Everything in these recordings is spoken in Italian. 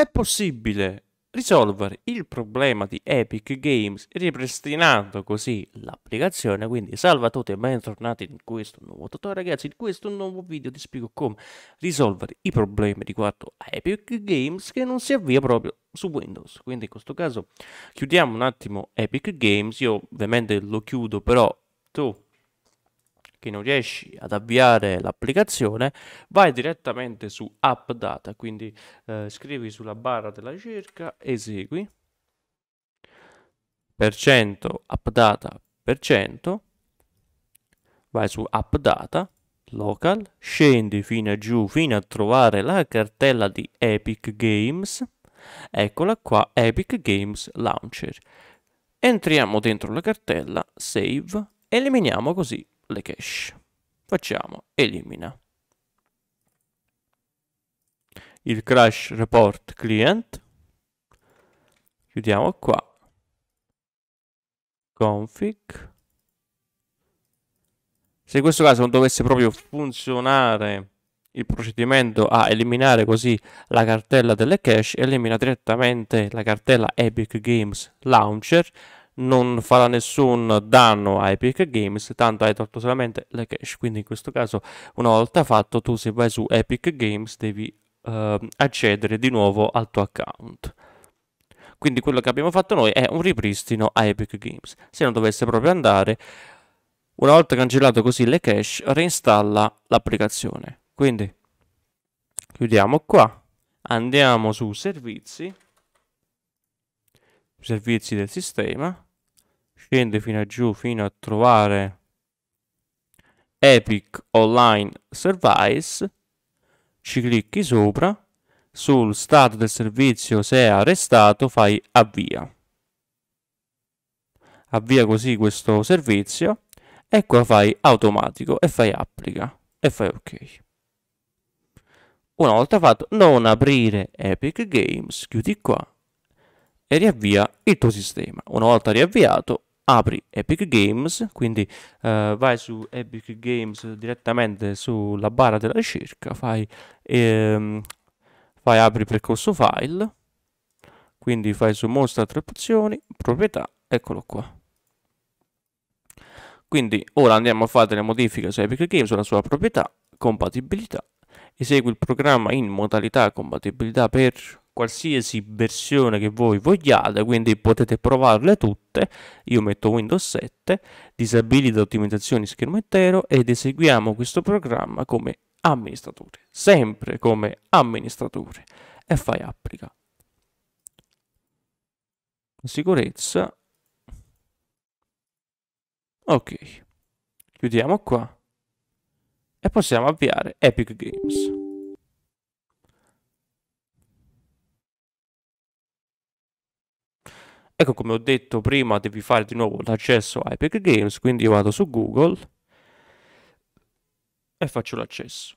è possibile risolvere il problema di Epic Games ripristinando così l'applicazione quindi salve a tutti e bentornati in questo nuovo tutorial ragazzi in questo nuovo video ti spiego come risolvere i problemi riguardo a Epic Games che non si avvia proprio su Windows quindi in questo caso chiudiamo un attimo Epic Games io ovviamente lo chiudo però tu che non riesci ad avviare l'applicazione, vai direttamente su App Data, quindi eh, scrivi sulla barra della ricerca, esegui, per cento, App Data, per cento, vai su App Data, Local, scendi fino a giù fino a trovare la cartella di Epic Games, eccola qua, Epic Games Launcher. Entriamo dentro la cartella, save, eliminiamo così le cache. Facciamo elimina. Il crash report client. Chiudiamo qua. Config. Se in questo caso non dovesse proprio funzionare il procedimento a eliminare così la cartella delle cache, elimina direttamente la cartella Epic Games Launcher non farà nessun danno a Epic Games, tanto hai tolto solamente le cache, quindi in questo caso una volta fatto tu se vai su Epic Games devi eh, accedere di nuovo al tuo account. Quindi quello che abbiamo fatto noi è un ripristino a Epic Games. Se non dovesse proprio andare, una volta cancellato così le cache, reinstalla l'applicazione. Quindi chiudiamo qua, andiamo su servizi, servizi del sistema scende fino a giù fino a trovare Epic Online Service, ci clicchi sopra, sul stato del servizio se è arrestato fai avvia. Avvia così questo servizio e qua fai automatico e fai applica e fai ok. Una volta fatto non aprire Epic Games, chiudi qua e riavvia il tuo sistema. Una volta riavviato apri Epic Games, quindi eh, vai su Epic Games direttamente sulla barra della ricerca, fai, ehm, fai apri percorso file, quindi fai su mostra opzioni, proprietà, eccolo qua. Quindi ora andiamo a fare le modifiche su Epic Games sulla sua proprietà, compatibilità, esegui il programma in modalità compatibilità per qualsiasi versione che voi vogliate, quindi potete provarle tutte. Io metto Windows 7, disabilito ottimizzazioni schermo intero ed eseguiamo questo programma come amministratore, sempre come amministratore e fai applica. Sicurezza. Ok, chiudiamo qua e possiamo avviare Epic Games. Ecco come ho detto prima devi fare di nuovo l'accesso a Epic Games, quindi io vado su Google e faccio l'accesso.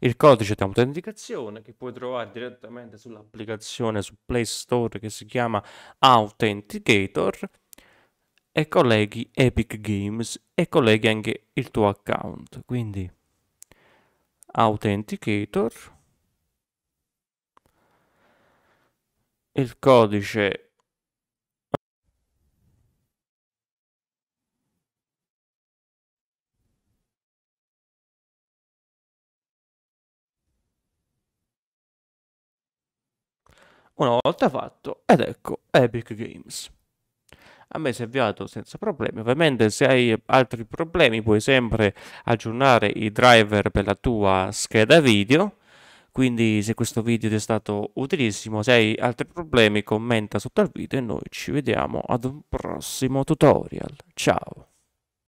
Il codice di autenticazione che puoi trovare direttamente sull'applicazione su Play Store che si chiama Authenticator e colleghi Epic Games e colleghi anche il tuo account. Quindi Authenticator il codice una volta fatto ed ecco Epic Games a me si è avviato senza problemi ovviamente se hai altri problemi puoi sempre aggiornare i driver per la tua scheda video quindi se questo video ti è stato utilissimo, se hai altri problemi commenta sotto al video e noi ci vediamo ad un prossimo tutorial. Ciao!